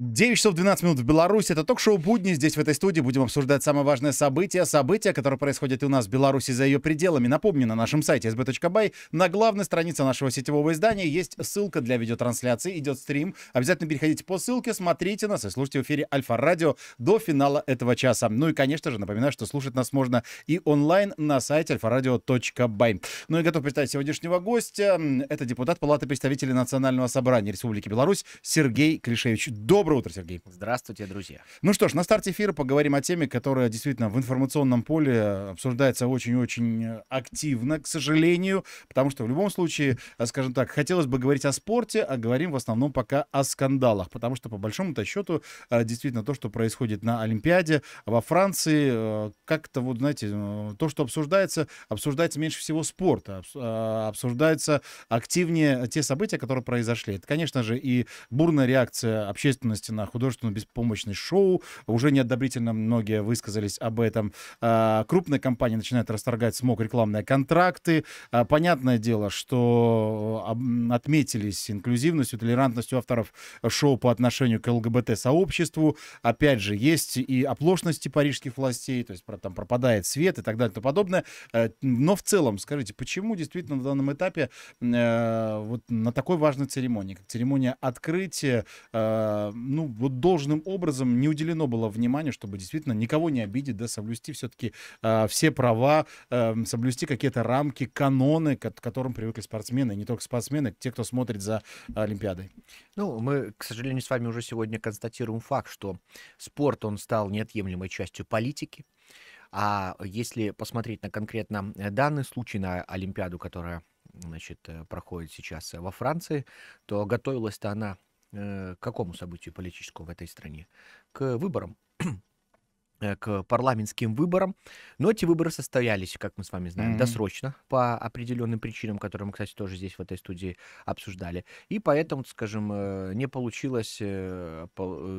9 часов 12 минут в Беларуси. Это ток-шоу «Будни». Здесь, в этой студии, будем обсуждать самое важное событие. Событие, которое происходит и у нас в Беларуси за ее пределами. Напомню, на нашем сайте sb.by на главной странице нашего сетевого издания есть ссылка для видеотрансляции. Идет стрим. Обязательно переходите по ссылке, смотрите нас и слушайте в эфире Альфа-Радио до финала этого часа. Ну и, конечно же, напоминаю, что слушать нас можно и онлайн на сайте альфарадио.бай. Ну и готов представить сегодняшнего гостя. Это депутат Палаты представителей Национального собрания Республики Беларусь Сергей Клишевич. Добрый Доброе утро, Сергей. Здравствуйте, друзья. Ну что ж, на старте эфира поговорим о теме, которая действительно в информационном поле обсуждается очень-очень активно, к сожалению, потому что в любом случае, э, скажем так, хотелось бы говорить о спорте, а говорим в основном пока о скандалах, потому что по большому-то счету э, действительно то, что происходит на Олимпиаде во Франции, э, как-то вот, знаете, то, что обсуждается, обсуждается меньше всего спорта, обсуждается активнее те события, которые произошли. Это, конечно же, и бурная реакция общественности особенности на художественную беспомощность шоу. Уже неодобрительно многие высказались об этом. А, Крупные компании начинают расторгать смог рекламные контракты. А, понятное дело, что а, отметились инклюзивностью, толерантностью авторов шоу по отношению к ЛГБТ-сообществу. Опять же, есть и оплошности парижских властей, то есть там пропадает свет и так далее и тому подобное. Э, но в целом, скажите, почему действительно на данном этапе э, вот на такой важной церемонии, как церемония открытия, э, ну, вот должным образом не уделено было внимания, чтобы действительно никого не обидеть, да, соблюсти все-таки э, а, все права, э, соблюсти какие-то рамки, каноны, к которым привыкли спортсмены, и не только спортсмены, те, кто смотрит за Олимпиадой. Ну, мы, к сожалению, с вами уже сегодня констатируем факт, что спорт, он стал неотъемлемой частью политики. А если посмотреть на конкретно данный случай, на Олимпиаду, которая значит, э, проходит сейчас во Франции, то готовилась-то она Э, к какому событию политическому в этой стране? К выборам. Э, к парламентским выборам. Но эти выборы состоялись, как мы с вами знаем, mm-hmm. досрочно по определенным причинам, которые мы, кстати, тоже здесь в этой студии обсуждали. И поэтому, скажем, э, не получилось э,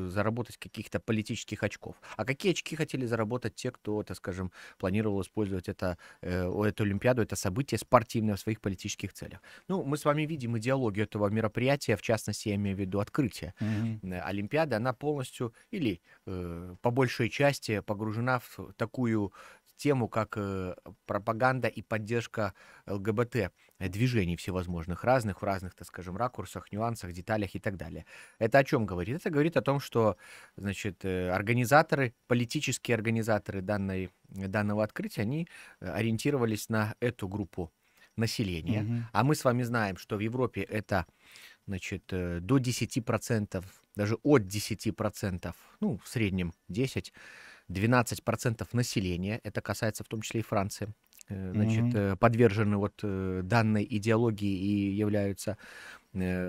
заработать каких-то политических очков. А какие очки хотели заработать те, кто, так скажем, планировал использовать это, эту Олимпиаду, это событие спортивное в своих политических целях? Ну, мы с вами видим идеологию этого мероприятия, в частности, я имею в виду открытие. Mm-hmm. Олимпиада, она полностью или э, по большей части полностью погружена в такую тему, как э, пропаганда и поддержка ЛГБТ э, движений всевозможных разных, в разных, так скажем, ракурсах, нюансах, деталях и так далее. Это о чем говорит? Это говорит о том, что, значит, э, организаторы, политические организаторы данной, данного открытия, они ориентировались на эту группу населения. Угу. А мы с вами знаем, что в Европе это, значит, до 10%, даже от 10%, ну, в среднем 10%, 12% населения, это касается в том числе и Франции, э, значит, mm-hmm. подвержены вот э, данной идеологии и являются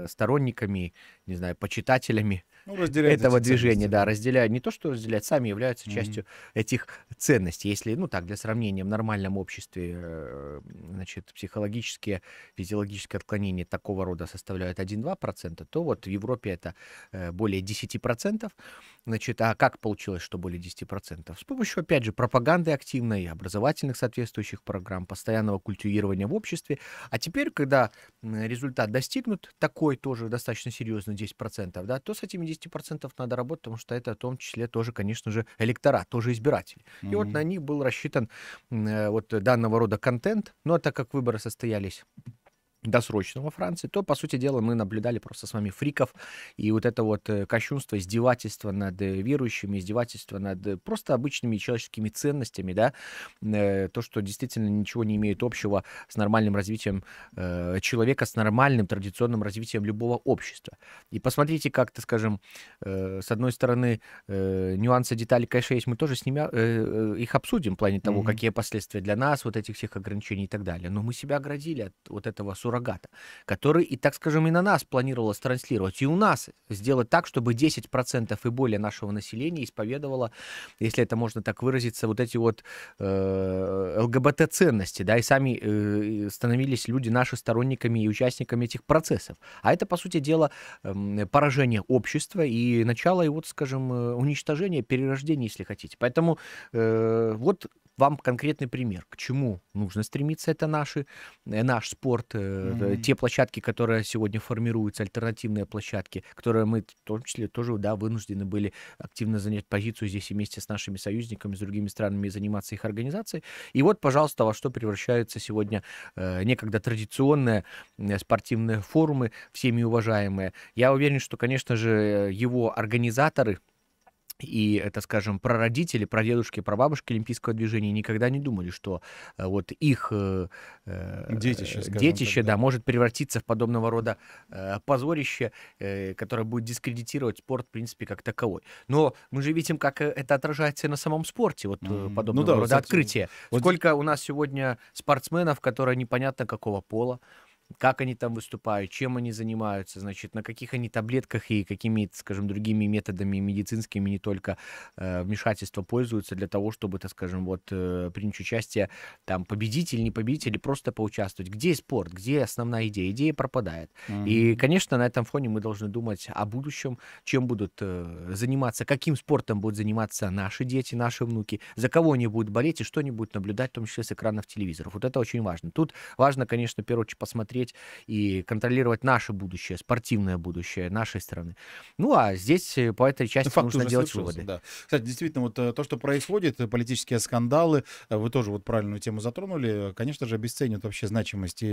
сторонниками, не знаю, почитателями ну, этого движения, ценности. да, разделяют. Не то, что разделяют, сами являются mm-hmm. частью этих ценностей. Если, ну так, для сравнения, в нормальном обществе, э, значит, психологические, физиологические отклонения такого рода составляют 1-2%, то вот в Европе это э, более 10%. Значит, а как получилось, что более 10%? С помощью, опять же, пропаганды активной, образовательных соответствующих программ, постоянного культивирования в обществе. А теперь, когда результат достигнут, такой тоже достаточно серьезно 10%, да, то с этими 10 60% надо работать, потому что это в том числе тоже, конечно же, электорат, тоже избиратели. Mm-hmm. И вот на них был рассчитан э, вот данного рода контент. Но ну, а так как выборы состоялись досрочно во Франции, то, по сути дела, мы наблюдали просто с вами фриков и вот это вот э, кощунство, издевательство над э, верующими, издевательство над э, просто обычными человеческими ценностями, да, то, что действительно ничего не имеет общего с нормальным развитием человека, с нормальным традиционным развитием любого общества. И посмотрите, как, то скажем, с одной стороны, нюансы, детали, конечно, есть, мы тоже с ними а, их обсудим в плане того, mm-hmm. какие последствия для нас, вот этих всех ограничений и так далее. Но мы себя оградили от вот этого сура суррогата, который и, так скажем, и на нас планировалось транслировать, и у нас сделать так, чтобы 10% и более нашего населения исповедовало, если это можно так выразиться, вот эти вот э, ЛГБТ-ценности, да, и сами э, становились люди наши сторонниками и участниками этих процессов. А это, по сути дела, э, поражение общества и начало, и вот, скажем, э, уничтожения перерождения если хотите. Поэтому э, вот вам конкретный пример, к чему нужно стремиться. Это наши, э, наш спорт, э, mm-hmm. те площадки, которые сегодня формируются, альтернативные площадки, которые мы в том числе тоже да, вынуждены были активно занять позицию здесь и вместе с нашими союзниками, с другими странами заниматься их организацией. И вот, пожалуйста, во что превращаются сегодня э, некогда традиционные э, спортивные форумы, всеми уважаемые. Я уверен, что, конечно же, его организаторы, и, это, скажем, про родители, про дедушки, про бабушки олимпийского движения никогда не думали, что э, вот их э, э детище, детище так, да, да, может превратиться в подобного рода э, позорище, э, которое будет дискредитировать спорт, в принципе, как таковой. Но мы же видим, как э, это отражается на самом спорте, вот mm-hmm. подобного ну, да, рода вот, открытия. Вот... Сколько у нас сегодня спортсменов, которые непонятно какого пола, как они там выступают, чем они занимаются, значит, на каких они таблетках и какими, скажем, другими методами медицинскими, не только э, вмешательства пользуются для того, чтобы, так скажем, вот э, принять участие, там, победитель, не победитель, или просто поучаствовать. Где спорт, где основная идея? Идея пропадает. Mm-hmm. И, конечно, на этом фоне мы должны думать о будущем, чем будут э, заниматься, каким спортом будут заниматься наши дети, наши внуки, за кого они будут болеть и что они будут наблюдать, в том числе с экранов телевизоров. Вот это очень важно. Тут важно, конечно, в первую очередь посмотреть смотреть и контролировать наше будущее, спортивное будущее нашей страны. Ну а здесь э, по этой части Факт нужно делать выводы. Да. Кстати, действительно, вот э, то, что происходит, э, политические скандалы, вы тоже вот правильную тему затронули, конечно же, обесценивают вообще значимость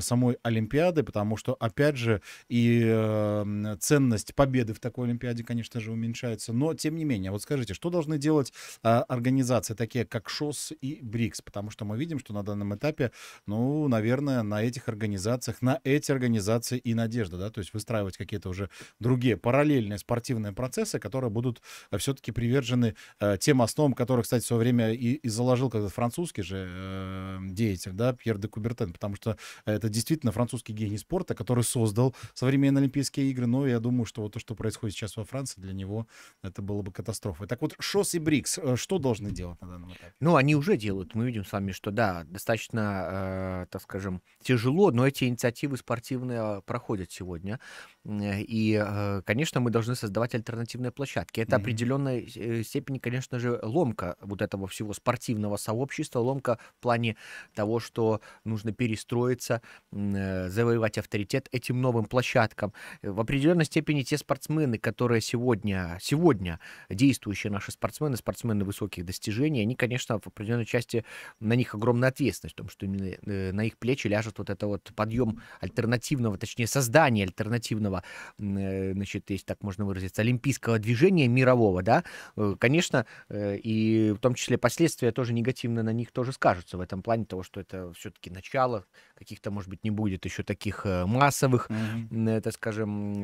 самой Олимпиады, потому что, опять же, и эм, ценность победы в такой Олимпиаде, конечно же, уменьшается. Но, тем не менее, вот скажите, что должны делать организации, такие как ШОС и БРИКС? Потому что мы видим, что на данном этапе, ну, наверное, на этих организациях организациях, на эти организации и надежда, да, то есть выстраивать какие-то уже другие параллельные спортивные процессы, которые будут э, все-таки привержены э, тем основам, которые, кстати, в свое время и, и заложил когда французский же э, деятель, да, Пьер де Кубертен, потому что это действительно французский гений спорта, который создал современные Олимпийские игры, но я думаю, что вот то, что происходит сейчас во Франции, для него это было бы катастрофой. Так вот, ШОС и БРИКС, э, что должны делать на данном этапе? Ну, они уже делают. Мы видим с вами, что, да, достаточно, э, так скажем, тяжело, но но эти инициативы спортивные а, проходят сегодня. Э, и, э, конечно, мы должны создавать альтернативные площадки. Это mm-hmm. определенная э, степень, конечно же, ломка вот этого всего спортивного сообщества, ломка в плане того, что нужно перестроиться, завоевать авторитет этим новым площадкам. В определенной степени те спортсмены, которые сегодня, сегодня действующие наши спортсмены, спортсмены высоких достижений, они, конечно, в определенной части на них огромная ответственность, в том, что именно на их плечи ляжет вот эта вот подъем альтернативного, точнее создание альтернативного, э, значит, если так можно выразиться, олимпийского движения мирового, да, э, конечно, э, и в том числе последствия тоже негативно на них тоже скажутся в этом плане того, что это все-таки начало каких-то, может быть, не будет еще таких массовых, mm-hmm. так скажем,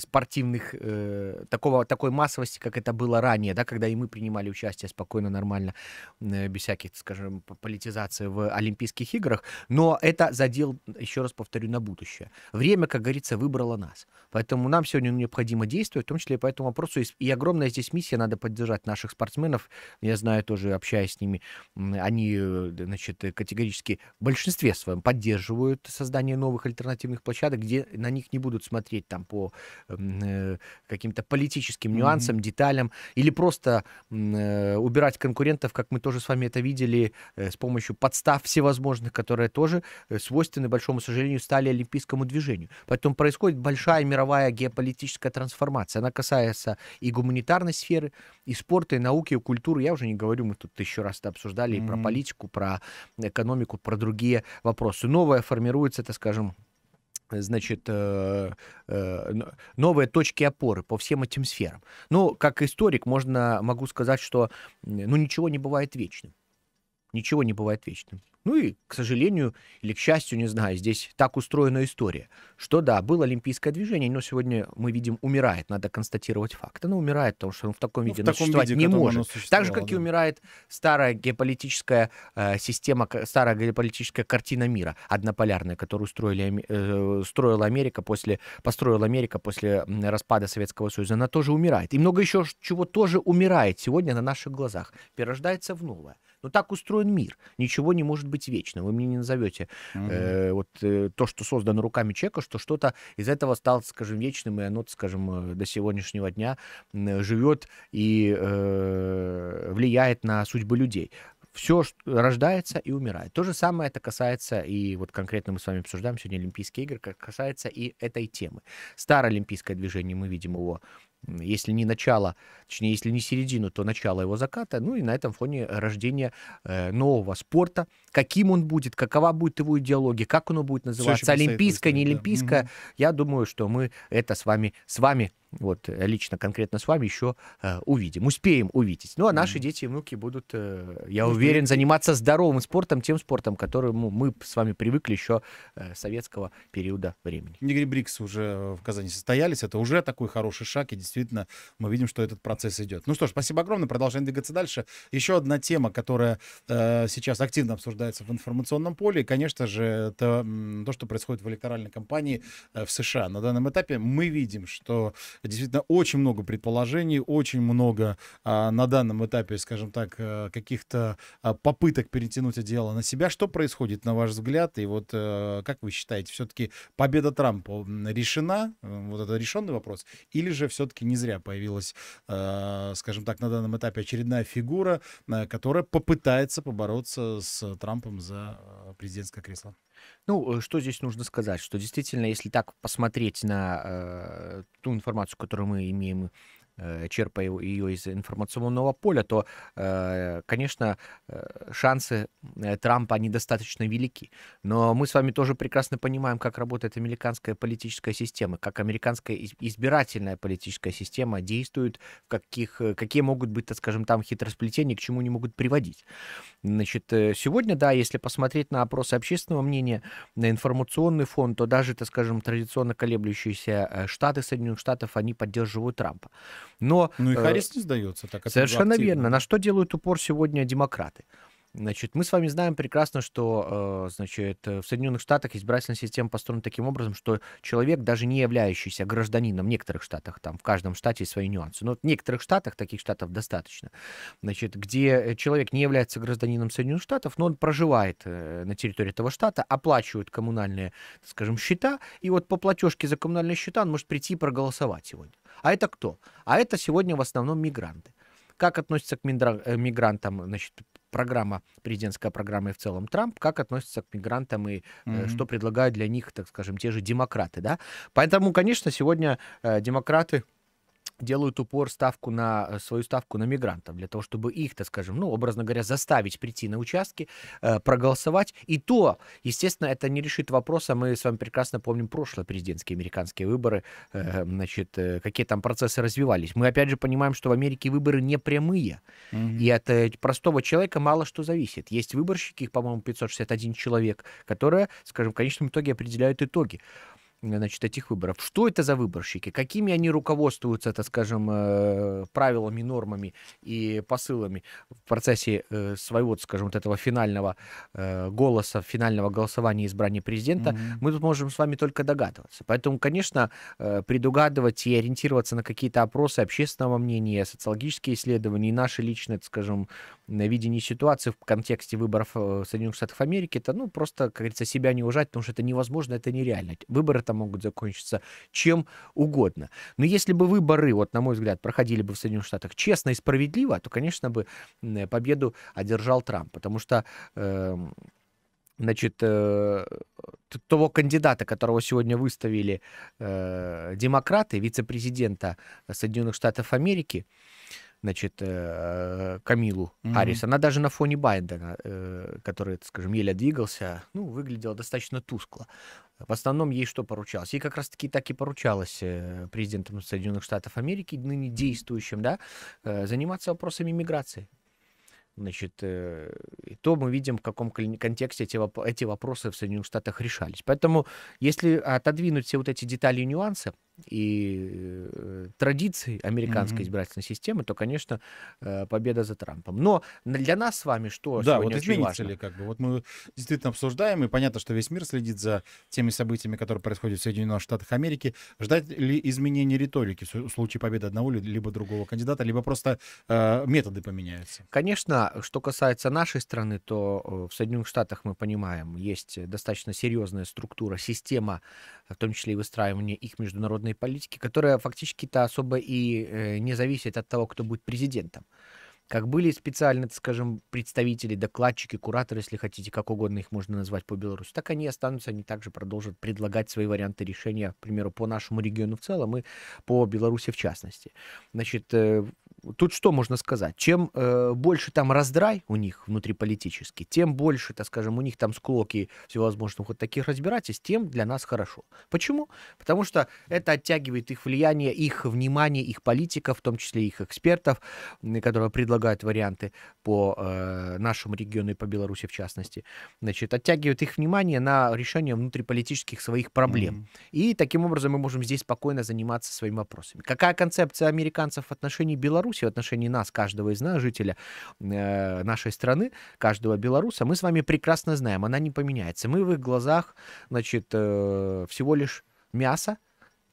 спортивных, такого, такой массовости, как это было ранее, да, когда и мы принимали участие спокойно, нормально, без всяких, скажем, политизации в Олимпийских играх, но это задел, еще раз повторю, на будущее. Время, как говорится, выбрало нас. Поэтому нам сегодня необходимо действовать, в том числе и по этому вопросу. И огромная здесь миссия, надо поддержать наших спортсменов. Я знаю, тоже общаясь с ними, они, э, значит, категорически в большинстве своем поддерживают создание новых альтернативных площадок, где на них не будут смотреть там по э, каким-то политическим нюансам, mm-hmm. деталям, или просто э, убирать конкурентов, как мы тоже с вами это видели, э, с помощью подстав всевозможных, которые тоже э, свойственны большому большому сожалению, стали олимпийскому движению. Поэтому происходит большая мировая геополитическая трансформация. Она касается и гуманитарной сферы, и спорта, и науки, и культуры. Я уже не говорю, мы тут еще раз это обсуждали mm-hmm. и про политику, про экономику, про другие вопросы. Новое формируется, это, скажем, значит, э, э, новые точки опоры по всем этим сферам. Ну, как историк, можно, могу сказать, что ну, ничего не бывает вечным. Ничего не бывает вечным. Ну и, к сожалению или к счастью, не знаю, здесь так устроена история, что да, было олимпийское движение, но сегодня мы видим, умирает, надо констатировать факт. Оно умирает, потому что он в таком ну, виде ну, в таком существовать виде, не может. Так же, как да. и умирает старая геополитическая э, система, старая геополитическая картина мира, однополярная, которую строили, э, строила Америка после, построила Америка после распада Советского Союза. Она тоже умирает. И много еще чего тоже умирает сегодня на наших глазах, перерождается в новое. Но ну, так устроен мир. Ничего не может быть вечно. Вы мне не назовете угу. э, вот э, то, что создано руками человека, что что-то из этого стало, скажем, вечным, и оно, скажем, э, до сегодняшнего дня э, живет и э, влияет на судьбы людей все рождается и умирает. То же самое это касается, и вот конкретно мы с вами обсуждаем сегодня Олимпийские игры, как касается и этой темы. Старое олимпийское движение, мы видим его если не начало, точнее, если не середину, то начало его заката, ну и на этом фоне рождение э, нового спорта, каким он будет, какова будет его идеология, как оно будет называться, олимпийское, не олимпийское, да. я думаю, что мы это с вами, с вами, вот лично конкретно с вами еще э, увидим, успеем увидеть. Ну а наши mm. дети и внуки будут, э, я уверен, заниматься здоровым спортом, тем спортом, к которому мы с вами привыкли еще э, советского периода времени. Игорь Брикс уже в Казани состоялись, это уже такой хороший шаг, и действительно мы видим, что этот процесс идет. Ну что ж, спасибо огромное, продолжаем двигаться дальше. Еще одна тема, которая э, сейчас активно обсуждается в информационном поле, и, конечно же, это то, что происходит в электоральной кампании э, в США. На данном этапе мы видим, что действительно очень много предположений, очень много э, на данном этапе, скажем так, э, каких-то э, попыток перетянуть дело на себя. Что происходит, на ваш взгляд? И вот э, как вы считаете, все-таки победа Трампа решена, э, вот это решенный вопрос, или же все-таки все-таки не зря появилась, э, скажем так, на данном этапе очередная фигура, э, которая попытается побороться с Трампом за э, президентское кресло. Ну, что здесь нужно сказать, что действительно, если так посмотреть на э, ту информацию, которую мы имеем Э, черпая ее из информационного поля, то, э, конечно, э, шансы Трампа, недостаточно велики. Но мы с вами тоже прекрасно понимаем, как работает американская политическая система, как американская избирательная политическая система действует, каких, какие могут быть, так скажем, там хитросплетения, к чему они могут приводить. Значит, сегодня, да, если посмотреть на опросы общественного мнения, на информационный фон, то даже, так скажем, традиционно колеблющиеся штаты Соединенных Штатов, они поддерживают Трампа. Но, ну и э, Харрис не сдается. Так, а совершенно верно. На что делают упор сегодня демократы? Значит, мы с вами знаем прекрасно, что, э, значит, э, в Соединенных Штатах избирательная система построена таким образом, что человек, даже не являющийся гражданином в некоторых штатах, там в каждом штате свои нюансы, но в некоторых штатах, таких штатов достаточно, значит, где человек не является гражданином Соединенных Штатов, но он проживает э, на территории этого штата, оплачивает коммунальные, скажем, счета, и вот по платежке за коммунальные счета он может прийти и проголосовать сегодня. А это кто? А это сегодня в основном мигранты как относится к мигрантам, значит, программа, президентская программа и в целом Трамп, как относится к мигрантам и mm-hmm. что предлагают для них, так скажем, те же демократы, да. Поэтому, конечно, сегодня э, демократы делают упор ставку на э, свою ставку на мигрантов, для того, чтобы их, так скажем, ну, образно говоря, заставить прийти на участки, э, проголосовать. И то, естественно, это не решит вопроса. Мы с вами прекрасно помним прошлые президентские американские выборы, э, значит, какие там процессы развивались. Мы, опять же, понимаем, что в Америке выборы не прямые. Mm-hmm. И от простого человека мало что зависит. Есть выборщики, их, по-моему, 561 человек, которые, скажем, в конечном итоге определяют итоги значит, этих выборов. Что это за выборщики? Какими они руководствуются, это скажем, э, правилами, нормами и посылами в процессе э, своего, скажем, вот этого финального э, голоса, финального голосования избрания президента? Mm-hmm. Мы тут можем с вами только догадываться. Поэтому, конечно, предугадывать и ориентироваться на какие-то опросы общественного мнения, социологические исследования и наши личные, скажем, видении ситуации в контексте выборов э, Соединенных Штатов Америки, это, ну, просто, как говорится, себя не ужать, потому что это невозможно, это нереально. Выборы там могут закончиться чем угодно. Но если бы выборы, вот, на мой взгляд, проходили бы в Соединенных Штатах честно и справедливо, то, конечно, бы э, победу одержал Трамп, потому что... Эм, э, значит, того кандидата, которого сегодня выставили э, демократы, вице-президента Соединенных Штатов Америки, значит, э, Камилу mm-hmm. Харрис. Она даже на фоне Байдена, э, который, скажем, еле двигался, ну, выглядела достаточно тускло. В основном ей что поручалось? Ей как раз-таки так и поручалось э, президентом Соединенных Штатов Америки, ныне действующим, да, заниматься вопросами миграции. Значит, и то мы видим, в каком контексте эти, эти вопросы в Соединенных Штатах решались. Поэтому, если отодвинуть все вот эти детали и нюансы, и э, традиций американской mm-hmm. избирательной системы, то, конечно, э, победа за Трампом. Но для нас с вами что да, сегодня вот изменится важно? ли как бы? Вот мы действительно обсуждаем, и понятно, что весь мир следит за теми событиями, которые происходят в Соединенных Штатах Америки. Ждать ли изменения риторики в случае победы одного либо другого кандидата, либо просто э, методы поменяются? Конечно, что касается нашей страны, то э, в Соединенных Штатах мы понимаем, есть достаточно серьезная структура, система, в том числе и выстраивание их международной денежной политики, которая фактически-то особо и э, не зависит от того, кто будет президентом. Как были специально, скажем, представители, докладчики, кураторы, если хотите, как угодно их можно назвать по Беларуси, так они останутся, они также продолжат предлагать свои варианты решения, к примеру, по нашему региону в целом и по Беларуси в частности. Значит, э, тут что можно сказать? Чем э, больше там раздрай у них внутриполитический, тем больше, так скажем, у них там склоки всевозможных вот таких разбирательств, тем для нас хорошо. Почему? Потому что это оттягивает их влияние, их внимание, их политиков, в том числе их экспертов, которые предлагают варианты по э, нашему региону и по Беларуси в частности. Значит, оттягивает их внимание на решение внутриполитических своих проблем. Mm-hmm. И таким образом мы можем здесь спокойно заниматься своими вопросами. Какая концепция американцев в отношении Беларуси? Беларуси, в отношении нас, каждого из нас, жителя э, нашей страны, каждого белоруса, мы с вами прекрасно знаем, она не поменяется. Мы в их глазах, значит, э, всего лишь мясо,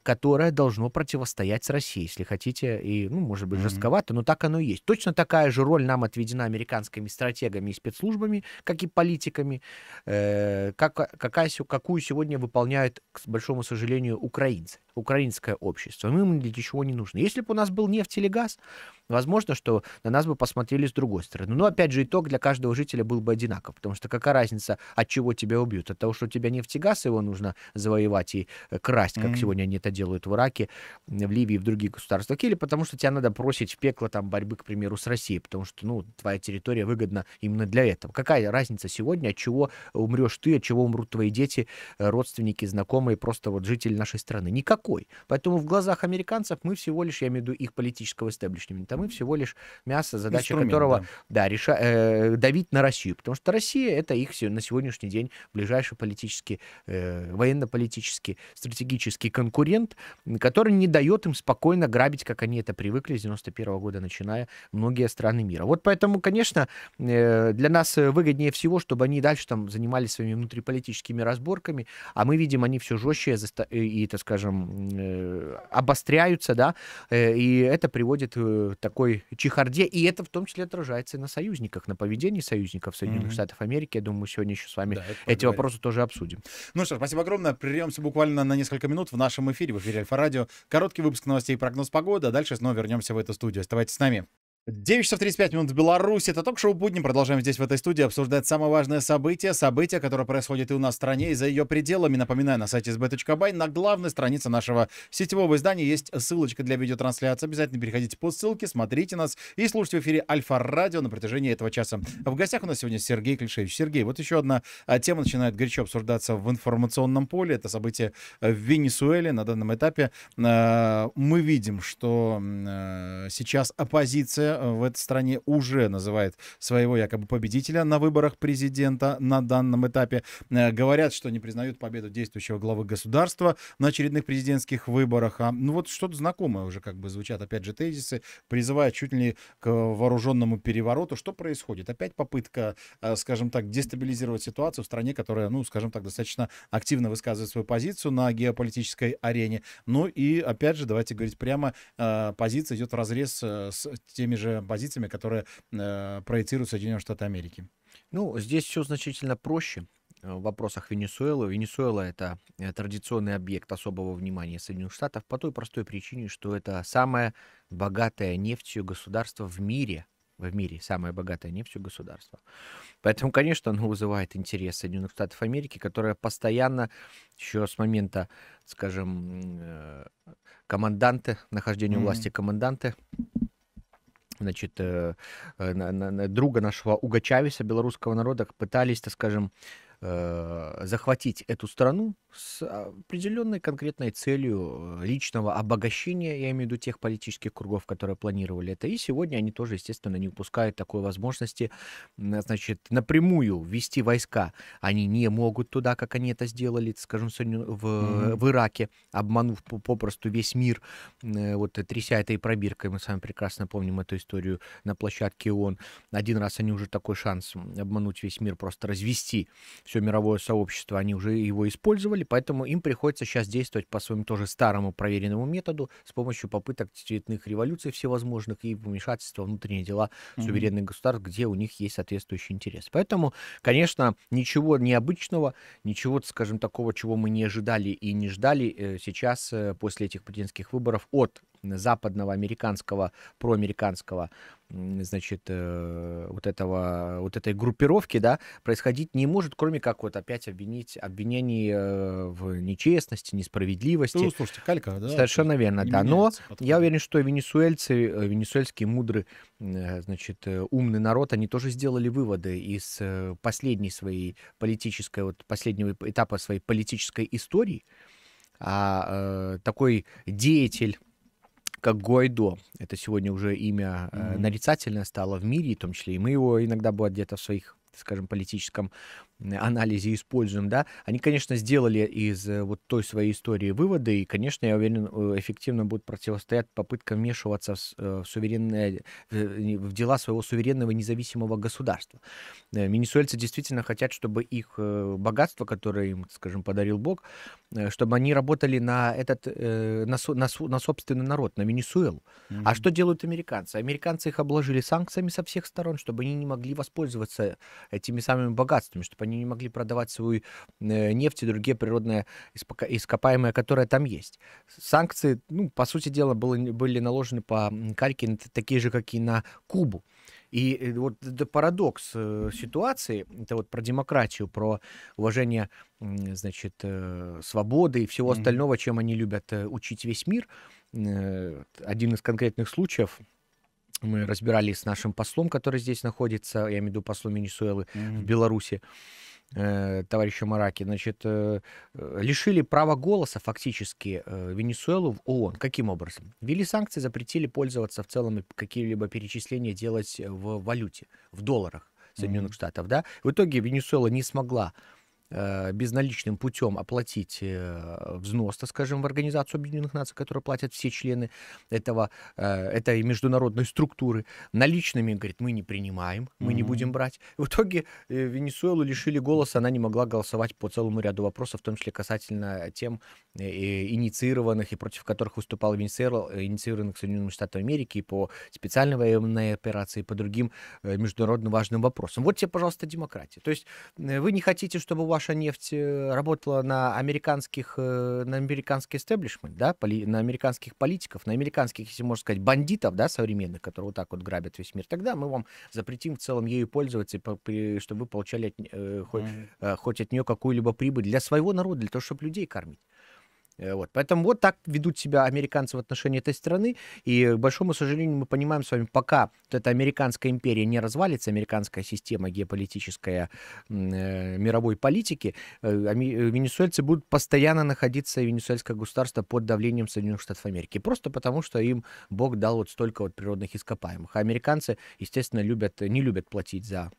которое должно противостоять с России, если хотите, и, ну, может быть, жестковато, но так оно и есть. Точно такая же роль нам отведена американскими стратегами и спецслужбами, как и политиками, э, как, какая, какую сегодня выполняют, к большому сожалению, украинцы украинское общество. Мы им для чего не нужны. Если бы у нас был нефть или газ, возможно, что на нас бы посмотрели с другой стороны. Но, опять же, итог для каждого жителя был бы одинаков, потому что какая разница, от чего тебя убьют? От того, что у тебя нефть и газ, его нужно завоевать и э, красть, как mm-hmm. сегодня они это делают в Ираке, в Ливии, в других государствах, или потому что тебя надо бросить в пекло там борьбы, к примеру, с Россией, потому что, ну, твоя территория выгодна именно для этого. Какая разница сегодня, от чего умрешь ты, от чего умрут твои дети, родственники, знакомые, просто вот жители нашей страны? Никакой такой. Поэтому в глазах американцев мы всего лишь, я имею в виду их политического истеблишмента, мы всего лишь мясо, задача которого да. реша, э, давить на Россию. Потому что Россия — это их на сегодняшний день ближайший политический, э, военно-политический, стратегический конкурент, который не дает им спокойно грабить, как они это привыкли с 91 года начиная, многие страны мира. Вот поэтому, конечно, э, для нас выгоднее всего, чтобы они дальше там занимались своими внутриполитическими разборками, а мы видим, они все жестче и, так скажем, Э, обостряются, да, э, и это приводит э, к такой чехарде, и это в том числе отражается и на союзниках, на поведении союзников Соединенных mm-hmm. Штатов Америки. Я думаю, мы сегодня еще с вами да, эти вопросы тоже обсудим. Ну что ж, спасибо огромное. Прервемся буквально на несколько минут в нашем эфире, в эфире Альфа-Радио. Короткий выпуск новостей и прогноз погоды, а дальше снова вернемся в эту студию. Оставайтесь с нами. 9 часов 35 минут в Беларуси. Это ток-шоу «Будни». Продолжаем здесь, в этой студии, обсуждать самое важное событие. Событие, которое происходит и у нас в стране, и за ее пределами. Напоминаю, на сайте sb.by на главной странице нашего сетевого издания есть ссылочка для видеотрансляции. Обязательно переходите по ссылке, смотрите нас и слушайте в эфире Альфа-радио на протяжении этого часа. В гостях у нас сегодня Сергей Клишевич. Сергей, вот еще одна а, тема начинает горячо обсуждаться в информационном поле. Это событие в Венесуэле. На данном этапе а, мы видим, что а, сейчас оппозиция Э, в этой стране уже называет своего якобы победителя на выборах президента на данном этапе. Э, говорят, что не признают победу действующего главы государства на очередных президентских выборах. А, ну вот что-то знакомое уже как бы звучат опять же тезисы, призывают чуть ли не к вооруженному перевороту. Что происходит? Опять попытка, э, скажем так, дестабилизировать ситуацию в стране, которая, ну, скажем так, достаточно активно высказывает свою позицию на геополитической арене. Ну и, опять же, давайте говорить прямо, позиция идет в разрез с теми же же позициями, которые э, проецируют Соединенные Штаты Америки? Ну, здесь все значительно проще э, в вопросах Венесуэлы. Венесуэла – это э, традиционный объект особого внимания Соединенных Штатов по той простой причине, что это самое богатое нефтью государство в мире, в мире самое богатое нефтью государство. Поэтому, конечно, оно вызывает интерес Соединенных Штатов Америки, которая постоянно, еще с момента, скажем, э, команданты, нахождения mm-hmm. власти команданты, значит, э, э, друга нашего Угачависа, белорусского народа, пытались, так скажем, э, захватить эту страну с определенной конкретной целью э, личного обогащения, я имею в виду тех политических кругов, которые планировали это. И сегодня они тоже, естественно, не упускают такой возможности, э, значит, напрямую ввести войска. Они не могут туда, как они это сделали, скажем, сегодня в, mm-hmm. в Ираке, обманув попросту весь мир, э, вот тряся этой пробиркой. Мы сами прекрасно помним эту историю на площадке ООН. Один раз они уже такой шанс обмануть весь мир, просто развести все мировое сообщество, они уже его использовали, поэтому им приходится сейчас действовать по своему тоже старому проверенному методу с помощью попыток цветных революций всевозможных и вмешательства внутренние дела mm-hmm. суверенных государств, где у них есть соответствующий интерес. Поэтому, конечно, ничего необычного, ничего, скажем, такого, чего мы не ожидали и не ждали э, сейчас э, после этих президентских выборов от западного, американского, проамериканского, значит, э, вот, этого, вот этой группировки, да, происходить не может, кроме как вот опять обвинить, обвинений э, в нечестности, несправедливости. Ну, слушайте, калька, да? Совершенно верно, да. Но потом. я уверен, что венесуэльцы, э, венесуэльские мудрые, значит, умный народ, они тоже сделали выводы из последней своей политической, вот последнего этапа своей политической истории, а э, такой деятель как Гуайдо. Это сегодня уже имя э, нарицательное стало в мире, в том числе и мы его иногда бывает где-то в своих скажем, политическом анализе используем, да, они, конечно, сделали из э, вот той своей истории выводы, и, конечно, я уверен, э, эффективно будут противостоять попыткам вмешиваться в, э, суверенное, в дела своего суверенного независимого государства. Венесуэльцы действительно хотят, чтобы их богатство, которое им, скажем, подарил Бог, чтобы они работали на этот, на, на, на собственный народ, на Венесуэлу. Mm-hmm. А что делают американцы? Американцы их обложили санкциями со всех сторон, чтобы они не могли воспользоваться этими самыми богатствами, чтобы они не могли продавать свою э, нефть и другие природные ископаемые, которые там есть. Санкции, ну, по сути дела, было, были наложены по кальке такие же, как и на Кубу. И э, вот это парадокс э, ситуации, это вот про демократию, про уважение, значит, свободы и всего остального, чем они любят учить весь мир. Один из конкретных случаев — мы разбирались с нашим послом, который здесь находится, я имею в виду послом Венесуэлы mm-hmm. в Беларуси, э, товарищу Мараки, значит, э, э, лишили права голоса фактически э, Венесуэлу в ООН. Каким образом? Ввели санкции, запретили пользоваться в целом какие-либо перечисления делать в валюте, в долларах. Соединенных mm-hmm. Штатов, да. В итоге Венесуэла не смогла Э, безналичным путем оплатить э, взнос, так скажем, в Организацию Объединенных Наций, которую платят все члены этого, э, этой международной структуры. Наличными, говорит, мы не принимаем, мы mm-hmm. не будем брать. В итоге Венесуэлу лишили голоса, она не могла голосовать по целому ряду вопросов, в том числе касательно тем, инициированных и против которых выступал Венесуэла, э, инициированных Соединенными Штатами Америки по специальной военной операции, по другим э, международно важным вопросам. Вот тебе, пожалуйста, демократия. То есть э, вы не хотите, чтобы ваша нефть работала на американских, на американский эстеблишмент, да, на американских политиков, на американских, если можно сказать, бандитов, да, современных, которые вот так вот грабят весь мир. Тогда мы вам запретим в целом ею пользоваться, чтобы вы получали от, хоть, э, хоть от нее какую-либо прибыль для своего народа, для того, чтобы людей кормить. Э, вот. Поэтому вот так ведут себя американцы в отношении этой страны. И, к большому сожалению, мы понимаем с вами, пока вот эта американская империя не развалится, американская система геополитическая э, мировой политики, э, э, венесуэльцы будут постоянно находиться, венесуэльское государство под давлением Соединенных Штатов Америки. Просто потому, что им Бог дал вот столько вот природных ископаемых. А американцы, естественно, любят, не любят платить за,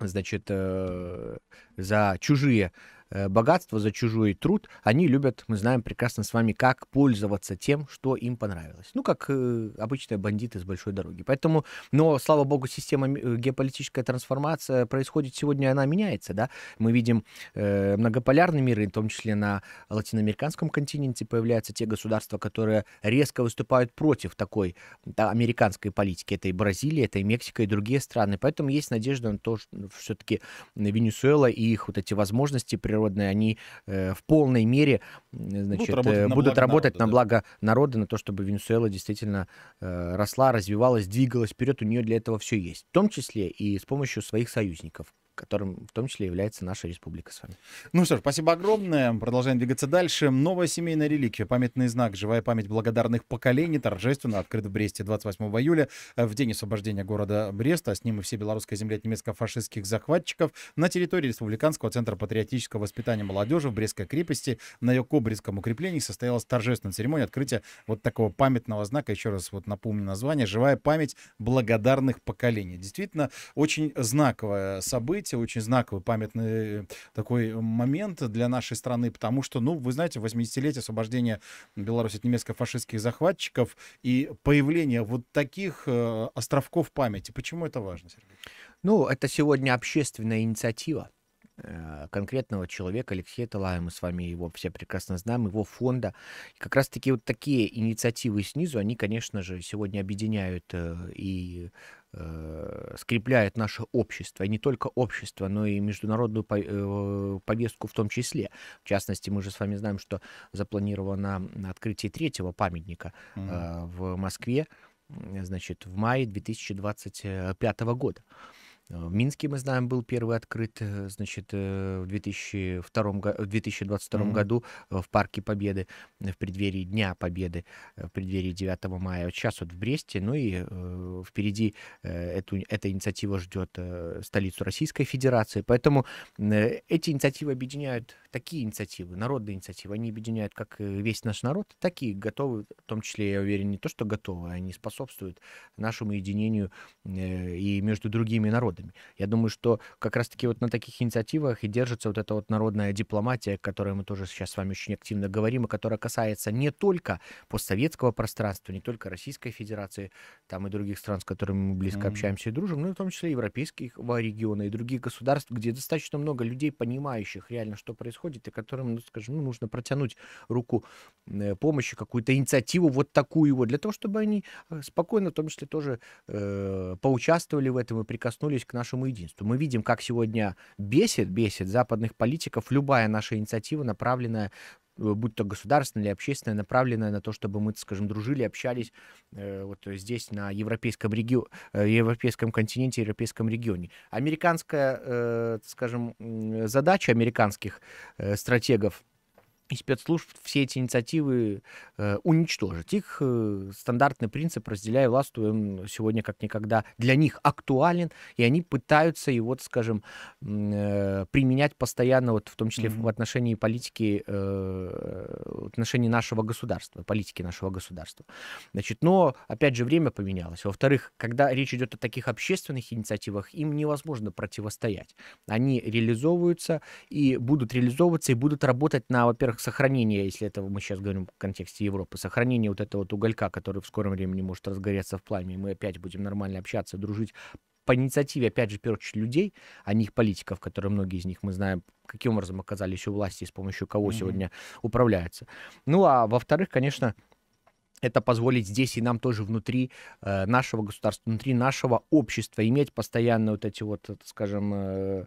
значит, э, за чужие Э, богатство, за чужой труд, они любят, мы знаем прекрасно с вами, как пользоваться тем, что им понравилось. Ну, как э, обычные бандиты с большой дороги. Поэтому, но, слава богу, система э, геополитическая трансформация происходит сегодня, она меняется, да. Мы видим многополярный мир, и в том числе на латиноамериканском континенте появляются те государства, которые резко выступают против такой да, американской политики. Это и Бразилия, это и Мексика, и другие страны. Поэтому есть надежда на то, что все-таки Венесуэла и их вот эти возможности природные народные, они э, в полной мере значит, э, будут работать, на, благо работать народа, на благо да. народа, на то, чтобы Венесуэла действительно э, росла, развивалась, двигалась вперед. У нее для этого все есть, в том числе и с помощью своих союзников которым в том числе является наша республика с вами. Ну что ж, спасибо огромное. Продолжаем двигаться дальше. Новая семейная реликвия, памятный знак, живая память благодарных поколений, торжественно открыт в Бресте 28 июля, э, в день освобождения города Бреста, а с ним и все белорусская земля от немецко-фашистских захватчиков, на территории Республиканского центра патриотического воспитания молодежи в Брестской крепости на ее Кобринском укреплении состоялась торжественная церемония открытия вот такого памятного знака. Еще раз вот напомню название «Живая память благодарных поколений». Действительно, очень знаковое событие Кате очень знаковый, памятный э, такой э, момент для нашей страны, потому что, ну, вы знаете, 80-летие освобождения Беларуси от немецко-фашистских захватчиков и появление вот таких э, островков памяти. Почему это важно, Сергей? Ну, это сегодня общественная инициатива. Э, конкретного человека, Алексея Талая, мы с вами его все прекрасно знаем, его фонда. И как раз-таки вот такие инициативы снизу, они, конечно же, сегодня объединяют э, и э, скрепляет наше общество, и не только общество, но и международную повестку в том числе. В частности, мы же с вами знаем, что запланировано открытие третьего памятника Mm -hmm. в Москве, значит, в мае 2025 года. В Минске, мы знаем, был первый открыт, э, значит, э, в, 2002, в 2022 mm-hmm. году э, в Парке Победы, в преддверии Дня Победы, в преддверии 9 мая. Вот сейчас вот в Бресте, ну и э, впереди э, эту, эта инициатива ждет э, столицу Российской Федерации. Поэтому э, эти инициативы объединяют такие инициативы, народные инициативы, они объединяют как весь наш народ, так и готовы, в том числе, я уверен, не то, что готовы, а они способствуют нашему единению э, и между другими народами взглядами. Я думаю, что как раз-таки вот на таких инициативах и держится вот эта вот народная дипломатия, о которой мы тоже сейчас с вами очень активно говорим, и которая касается не только постсоветского пространства, не только Российской Федерации, там и других стран, с которыми мы близко mm-hmm. общаемся и дружим, но и в том числе европейских регионов и других государств, где достаточно много людей, понимающих реально, что происходит, и которым, ну, скажем, ну, нужно протянуть руку э, помощи, какую-то инициативу вот такую вот, для того, чтобы они э, спокойно, в том числе, тоже э, поучаствовали в этом и прикоснулись готовясь к нашему единству. Мы видим, как сегодня бесит, бесит западных политиков любая наша инициатива, направленная э, будь то государственное или общественное, направленное на то, чтобы мы, скажем, дружили, общались э, вот здесь, на европейском, реги... Э, европейском континенте, европейском регионе. Американская, э, скажем, задача американских э, стратегов – и спецслужб все эти инициативы э, уничтожить. Их э, стандартный принцип «разделяй власть» он сегодня как никогда для них актуален, и они пытаются его, так скажем, э, применять постоянно, вот в том числе mm-hmm. в отношении политики, э, отношении нашего государства, политики нашего государства. Значит, но, опять же, время поменялось. Во-вторых, когда речь идет о таких общественных инициативах, им невозможно противостоять. Они реализовываются и будут реализовываться, и будут работать на, во-первых, сохранение, если это мы сейчас говорим в контексте Европы, сохранение вот этого вот уголька, который в скором времени может разгореться в пламени, мы опять будем нормально общаться, дружить, по инициативе, опять же, в первую очередь, людей, а не их политиков, которые многие из них, мы знаем, каким образом оказались у власти и с помощью кого mm-hmm. сегодня управляются. Ну, а во-вторых, конечно, это позволит здесь и нам тоже внутри э, нашего государства, внутри нашего общества иметь постоянно вот эти вот, э, скажем, э,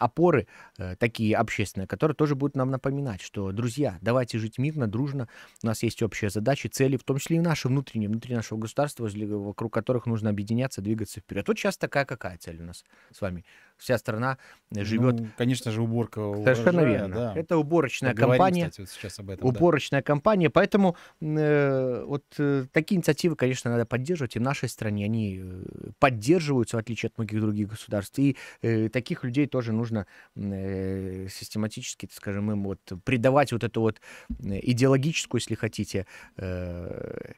опоры э, такие общественные, которые тоже будут нам напоминать, что, друзья, давайте жить мирно, дружно, у нас есть общие задачи, цели, в том числе и наши внутренние, внутри нашего государства, возле, вокруг которых нужно объединяться, двигаться вперед. Вот сейчас такая какая цель у нас с вами? вся страна э, живет. Ну, конечно же, уборка урожая, Совершенно верно. Да. Это уборочная Поговорим, компания. Кстати, вот сейчас об этом, уборочная да. компания. Поэтому э, вот э, такие инициативы, конечно, надо поддерживать. И в нашей стране они э, поддерживаются, в отличие от многих других государств. И э, таких людей тоже нужно э, систематически, так скажем, им вот придавать вот эту вот э, идеологическую, если хотите, э,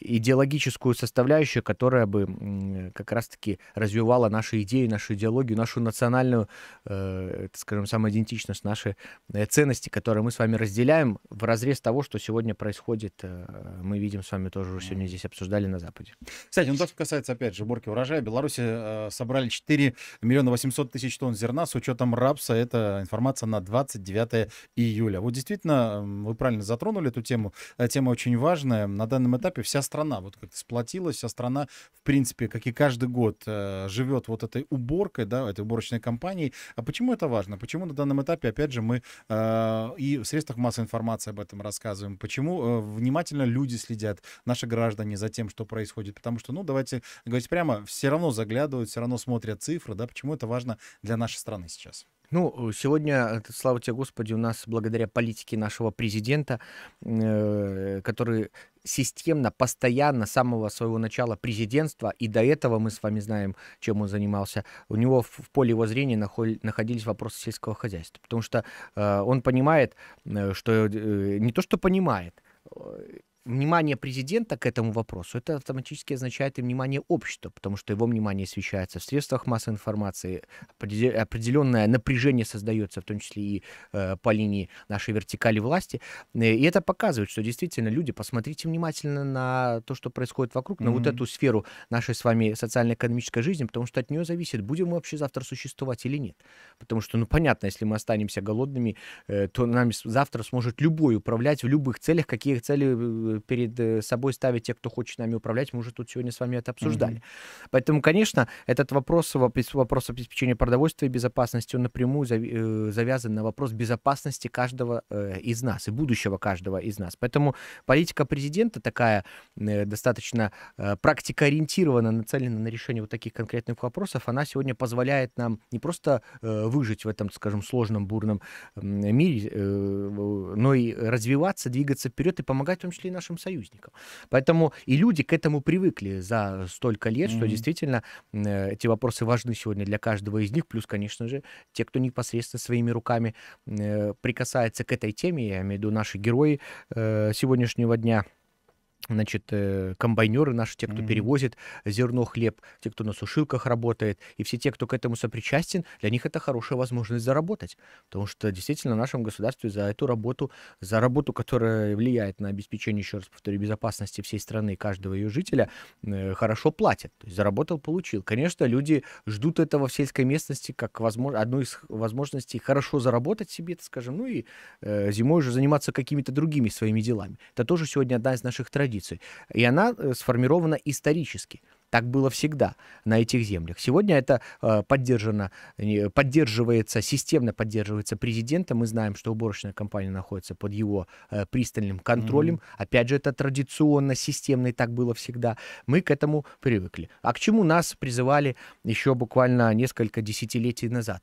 идеологическую составляющую, которая бы как раз-таки развивала наши идеи, нашу идеологию, нашу национальную, э, скажем, самоидентичность, наши э, ценности, которые мы с вами разделяем в разрез того, что сегодня происходит. Э, мы видим с вами тоже сегодня здесь обсуждали на Западе. Кстати, ну то, что касается, опять же, уборки урожая, Беларуси э, собрали 4 миллиона 800 тысяч тонн зерна с учетом рапса. Это информация на 29 июля. Вот действительно, вы правильно затронули эту тему. Э, тема очень важная. На данном этапе вся страна вот как сплотилась, вся страна, в принципе, как и каждый год, э, живет вот этой уборкой, да, этой уборочной кампанией. А почему это важно? Почему на данном этапе, опять же, мы э, и в средствах массовой информации об этом рассказываем? Почему э, внимательно люди следят, наши граждане, за тем, что происходит? Потому что, ну, давайте говорить прямо, все равно заглядывают, все равно смотрят цифры, да, почему это важно для нашей страны сейчас? Ну, сегодня, э, слава тебе, Господи, у нас благодаря политике нашего президента, э, который системно, постоянно, с самого своего начала президентства, и до этого мы с вами знаем, чем он занимался, у него в, в поле его зрения нахоль, находились вопросы сельского хозяйства. Потому что э, он понимает, э, что э, не то, что понимает, э, внимание президента к этому вопросу, это автоматически означает и внимание общества, потому что его внимание освещается в средствах массовой информации, определенное напряжение создается, в том числе и э, по линии нашей вертикали власти. Э, и это показывает, что действительно люди, посмотрите внимательно на то, что происходит вокруг, mm-hmm. на вот эту сферу нашей с вами социально-экономической жизни, потому что от нее зависит, будем мы вообще завтра существовать или нет. Потому что, ну, понятно, если мы останемся голодными, э, то нами завтра сможет любой управлять в любых целях, какие цели э, Э, перед э, собой ставить те, кто хочет нами управлять. Мы уже тут сегодня с вами это обсуждали. Mm-hmm. Поэтому, конечно, этот вопрос, вопрос обеспечения продовольствия и безопасности, он напрямую э, завязан на вопрос безопасности каждого из нас и будущего каждого из нас. Поэтому политика президента такая достаточно практикоориентирована, нацелена на решение вот таких конкретных вопросов, она сегодня позволяет нам не просто выжить в этом, скажем, сложном, бурном мире, но и развиваться, двигаться вперед и помогать в том числе и нашим нашим союзникам. Поэтому и люди к этому привыкли за столько лет, mm-hmm. что действительно эти вопросы важны сегодня для каждого из них. Плюс, конечно же, те, кто непосредственно своими руками э, прикасается к этой теме, я имею в виду наши герои э, сегодняшнего дня – значит, э, комбайнеры наши, те, кто mm-hmm. перевозит зерно, хлеб, те, кто на сушилках работает, и все те, кто к этому сопричастен, для них это хорошая возможность заработать. Потому что действительно в нашем государстве за эту работу, за работу, которая влияет на обеспечение, еще раз повторю, безопасности всей страны и каждого ее жителя, э, хорошо платят. То есть заработал, получил. Конечно, люди ждут этого в сельской местности как возможно, одну из возможностей хорошо заработать себе, так скажем, ну и э, зимой уже заниматься какими-то другими своими делами. Это тоже сегодня одна из наших традиций традиции. И она э, сформирована исторически. Так было всегда на этих землях. Сегодня это э, поддержано, поддерживается, системно поддерживается президентом. Мы знаем, что уборочная компания находится под его э, пристальным контролем. Mm-hmm. Опять же, это традиционно, системно, и так было всегда. Мы к этому привыкли. А к чему нас призывали еще буквально несколько десятилетий назад?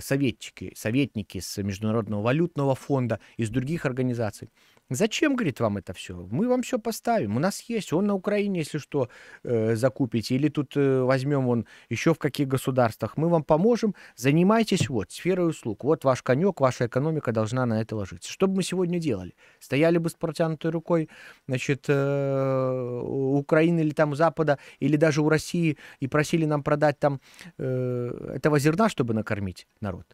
советчики, советники с Международного валютного фонда, из других организаций – Зачем, говорит, вам это все? Мы вам все поставим. У нас есть. Он на Украине, если что, э, закупите. Или тут э, возьмем он еще в каких государствах. Мы вам поможем. Занимайтесь вот сферой услуг. Вот ваш конек, ваша экономика должна на это ложиться. Что бы мы сегодня делали? Стояли бы с протянутой рукой, значит, э, у Украины или там у Запада, или даже у России и просили нам продать там э, этого зерна, чтобы накормить народ.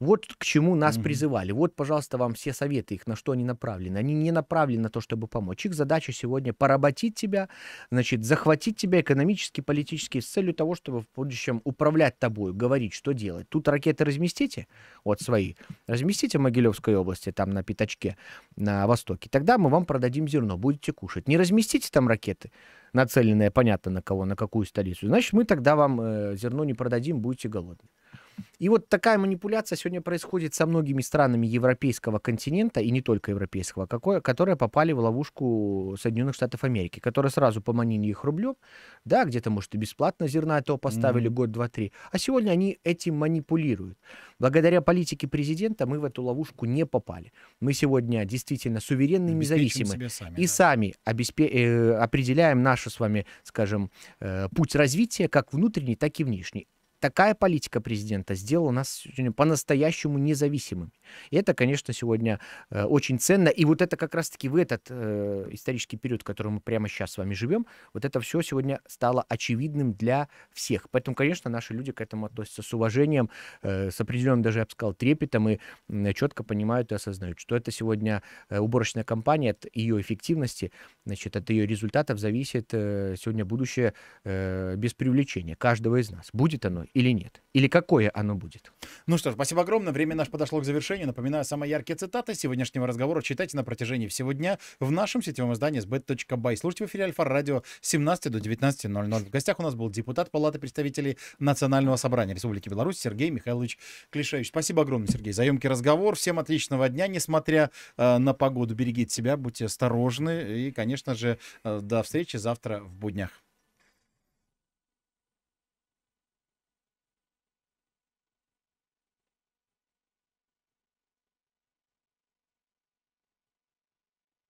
Вот к чему нас mm призывали. Вот, пожалуйста, вам все советы, их на что они направлены. Они не направлены на то, чтобы помочь. Их задача сегодня поработить тебя, значит, захватить тебя экономически, политически, с целью того, чтобы в будущем управлять тобой, говорить, что делать. Тут ракеты разместите, вот свои, разместите в Могилевской области, там на пятачке, на востоке. Тогда мы вам продадим зерно, будете кушать. Не разместите там ракеты, нацеленные, понятно, на кого, на какую столицу. Значит, мы тогда вам э, зерно не продадим, будете голодны. И вот такая манипуляция сегодня происходит со многими странами европейского континента, и не только европейского, какое, которые попали в ловушку Соединенных Штатов Америки, которые сразу поманили их рублем, да, где-то, может, и бесплатно зерна этого поставили mm-hmm. год, два, три. А сегодня они этим манипулируют. Благодаря политике президента мы в эту ловушку не попали. Мы сегодня действительно суверенны и независимы. и да. сами обеспе... э, определяем нашу с вами, скажем, э, путь развития как внутренний, так и внешний. Такая политика президента сделала нас по-настоящему независимыми. И это, конечно, сегодня э, очень ценно. И вот это как раз-таки в этот э, исторический период, в котором мы прямо сейчас с вами живем, вот это все сегодня стало очевидным для всех. Поэтому, конечно, наши люди к этому относятся с уважением, э, с определенным даже, я бы сказал, трепетом и четко понимают и осознают, что это сегодня уборочная компания, от ее эффективности, значит, от ее результатов зависит сегодня будущее без привлечения каждого из нас. Будет оно или нет? Или какое оно будет? Ну что ж, спасибо огромное. Время наше подошло к завершению продолжение. Напоминаю, самые яркие цитаты сегодняшнего разговора читайте на протяжении всего дня в нашем сетевом издании sbet.by. Слушайте в эфире Альфа-радио 17 до 19.00. В гостях у нас был депутат Палаты представителей Национального собрания Республики Беларусь Сергей Михайлович Клишевич. Спасибо огромное, Сергей, за емкий разговор. Всем отличного дня, несмотря э, на погоду. Берегите себя, будьте осторожны. И, конечно же, э, до встречи завтра в буднях.